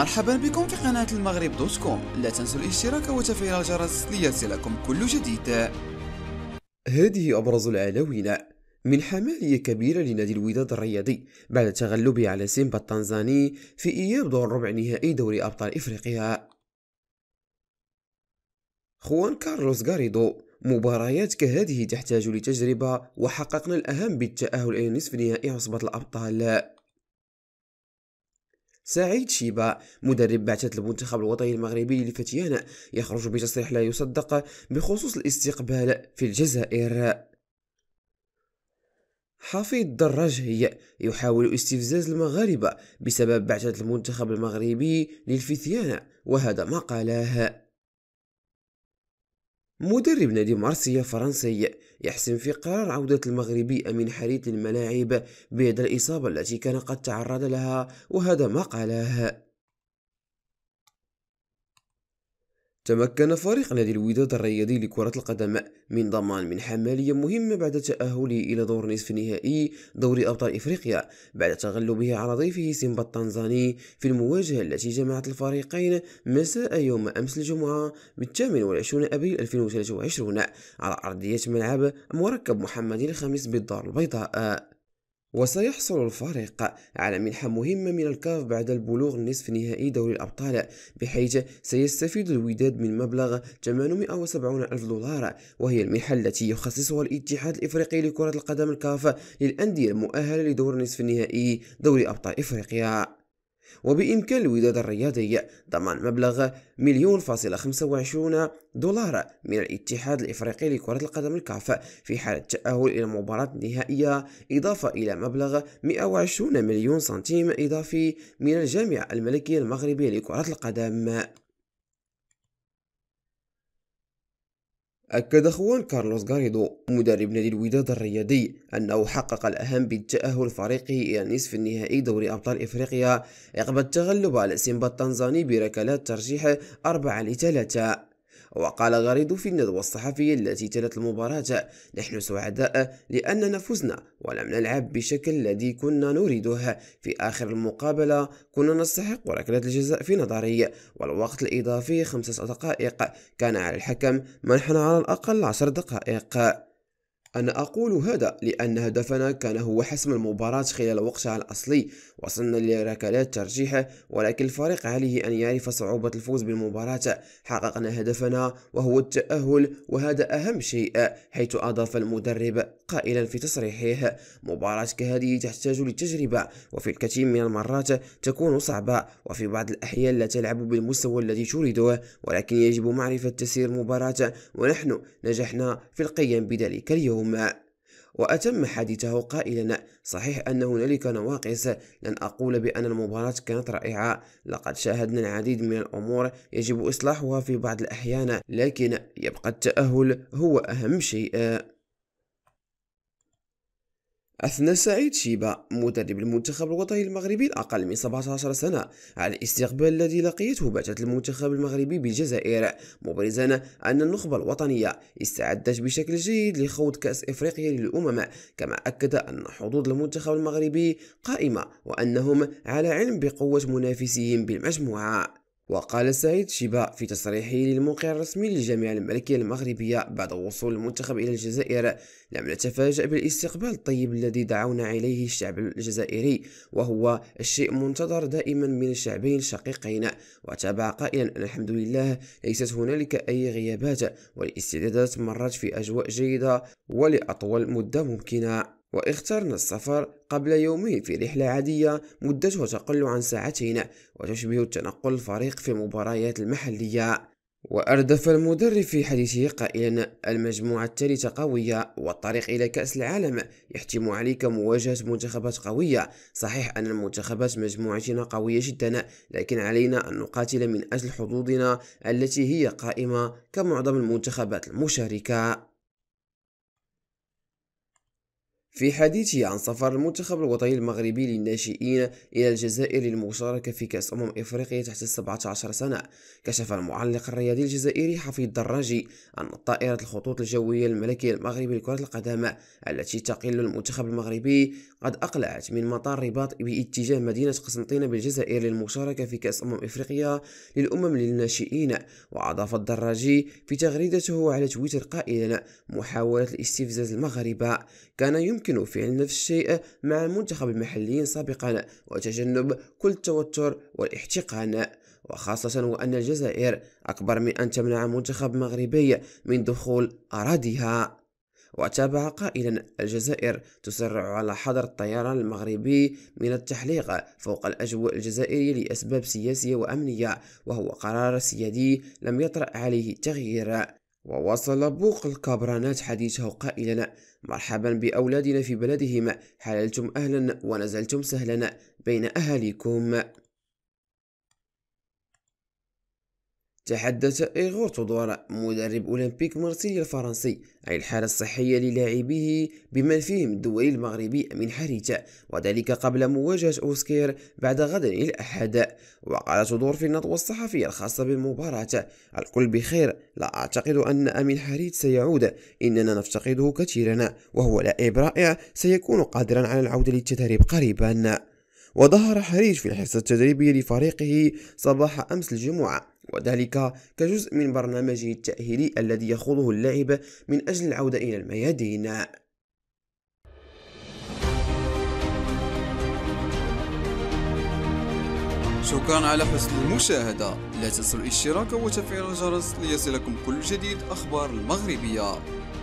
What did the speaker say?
مرحبا بكم في قناة المغرب دوت كوم لا تنسوا الاشتراك وتفعيل الجرس ليصلكم كل جديد هذه أبرز العناوين من حمالية كبيرة لنادي الوداد الرياضي بعد تغلبه على سيمبا التنزاني في إياب دور ربع نهائي دوري أبطال إفريقيا خوان كارلوس غاريدو مباريات كهذه تحتاج لتجربة وحققنا الأهم بالتأهل إلى نصف نهائي عصبة الأبطال سعيد شيبا مدرب بعثة المنتخب الوطني المغربي للفتيان يخرج بتصريح لا يصدق بخصوص الاستقبال في الجزائر حفيظ الدراجي يحاول استفزاز المغاربة بسبب بعثة المنتخب المغربي للفتيان وهذا ما قاله مدرب نادي مارسيا فرنسي يحسم في قرار عودة المغربي أمين حريت للملاعب بعد الإصابة التي كان قد تعرض لها وهذا ما قاله تمكن فريق نادي الوداد الرياضي لكرة القدم من ضمان من حمالية مهمة بعد تأهله إلى دور نصف نهائي دوري أبطال إفريقيا بعد تغلبه على ضيفه سيمبا التنزاني في المواجهة التي جمعت الفريقين مساء يوم أمس الجمعة بالثامن والعشرون أبريل 2023 على أرضية ملعب مركب محمد الخامس بالدار البيضاء وسيحصل الفريق على منحة مهمة من الكاف بعد البلوغ نصف نهائي دوري الأبطال بحيث سيستفيد الوداد من مبلغ 870 ألف دولار وهي المنحة التي يخصصها الاتحاد الإفريقي لكرة القدم الكاف للأندية المؤهلة لدور نصف النهائي دوري أبطال إفريقيا وبإمكان الوداد الرياضي ضمان مبلغ مليون فاصلة خمسة وعشرون دولار من الاتحاد الإفريقي لكرة القدم الكاف في حال التأهل إلى المباراة النهائية إضافة إلى مبلغ 120 مليون سنتيم إضافي من الجامعة الملكية المغربية لكرة القدم أكد خوان كارلوس غاريدو مدرب نادي الوداد الرياضي أنه حقق الأهم بالتأهل فريقه إلى نصف النهائي دوري أبطال إفريقيا عقب التغلب على سيمبا التنزاني بركلات ترجيح 4 3. وقال غريد في الندوة الصحفية التي تلت المباراة نحن سعداء لأننا فزنا ولم نلعب بشكل الذي كنا نريده في آخر المقابلة كنا نستحق ركلة الجزاء في نظري والوقت الإضافي خمسة دقائق كان على الحكم منحنا على الأقل عشر دقائق أنا أقول هذا لأن هدفنا كان هو حسم المباراة خلال وقتها الأصلي وصلنا لركلات ترجيحة ولكن الفريق عليه أن يعرف صعوبة الفوز بالمباراة حققنا هدفنا وهو التأهل وهذا أهم شيء حيث أضاف المدرب قائلا في تصريحه مباراة كهذه تحتاج للتجربة وفي الكثير من المرات تكون صعبة وفي بعض الأحيان لا تلعب بالمستوى الذي تريده ولكن يجب معرفة تسير المباراة ونحن نجحنا في القيام بذلك اليوم بينهما وأتم حديثه قائلا صحيح أن هنالك نواقص لن أقول بأن المباراة كانت رائعة لقد شاهدنا العديد من الأمور يجب إصلاحها في بعض الأحيان لكن يبقى التأهل هو أهم شيء أثنى سعيد شيبة مدرب المنتخب الوطني المغربي الأقل من 17 سنة على الاستقبال الذي لقيته بعثة المنتخب المغربي بالجزائر مبرزا أن النخبة الوطنية استعدت بشكل جيد لخوض كأس إفريقيا للأمم كما أكد أن حظوظ المنتخب المغربي قائمة وأنهم على علم بقوة منافسيهم بالمجموعة وقال سعيد شباء في تصريحه للموقع الرسمي للجامعة الملكية المغربية بعد وصول المنتخب إلى الجزائر لم نتفاجأ بالاستقبال الطيب الذي دعونا إليه الشعب الجزائري وهو الشيء منتظر دائما من الشعبين الشقيقين وتابع قائلا الحمد لله ليست هنالك أي غيابات والاستعدادات مرت في أجواء جيدة ولأطول مدة ممكنة واخترنا السفر قبل يومين في رحلة عادية مدتها تقل عن ساعتين وتشبه التنقل الفريق في المباريات المحلية وأردف المدرب في حديثه قائلا المجموعة الثالثة قوية والطريق إلى كأس العالم يحتم عليك مواجهة منتخبات قوية صحيح أن المنتخبات مجموعتنا قوية جدا لكن علينا أن نقاتل من أجل حظوظنا التي هي قائمة كمعظم المنتخبات المشاركة في حديثه عن سفر المنتخب الوطني المغربي للناشئين إلى الجزائر للمشاركة في كأس أمم إفريقيا تحت 17 سنة كشف المعلق الرياضي الجزائري حفيظ الدراجي عن طائرة الخطوط الجوية الملكية المغربي لكرة القدم التي تقل المنتخب المغربي قد أقلعت من مطار رباط باتجاه مدينة قسنطينة بالجزائر للمشاركة في كأس أمم إفريقيا للأمم للناشئين وأضاف الدراجي في تغريدته على تويتر قائلا محاولة الاستفزاز المغاربة كان يمكن يمكن فعل نفس الشيء مع المنتخب المحلي سابقا وتجنب كل التوتر والاحتقان وخاصة وأن الجزائر أكبر من أن تمنع منتخب مغربي من دخول أراضيها وتابع قائلا الجزائر تسرع على حظر الطيران المغربي من التحليق فوق الأجواء الجزائرية لأسباب سياسية وأمنية وهو قرار سيادي لم يطرأ عليه تغيير وواصل بوق الكبرانات حديثه قائلا مرحبا بأولادنا في بلدهم حللتم أهلا ونزلتم سهلا بين أهاليكم تحدث إيغور تودورا مدرب أولمبيك مرسي الفرنسي عن الحالة الصحية للاعبيه بمن فيهم الدولي المغربي أمين حريتا وذلك قبل مواجهة أوسكير بعد غد الأحد وقال تودور في النطوة الصحفية الخاصة بالمباراة الكل بخير لا أعتقد أن أمين حريت سيعود إننا نفتقده كثيرا وهو لاعب رائع سيكون قادرا على العودة للتدريب قريبا وظهر حريج في الحصة التدريبية لفريقه صباح أمس الجمعة وذلك كجزء من برنامجه التأهيلي الذي يخوضه اللاعب من أجل العودة إلى الميادين شكرا على حسن المشاهدة لا تنسوا الاشتراك وتفعيل الجرس ليصلكم كل جديد أخبار المغربية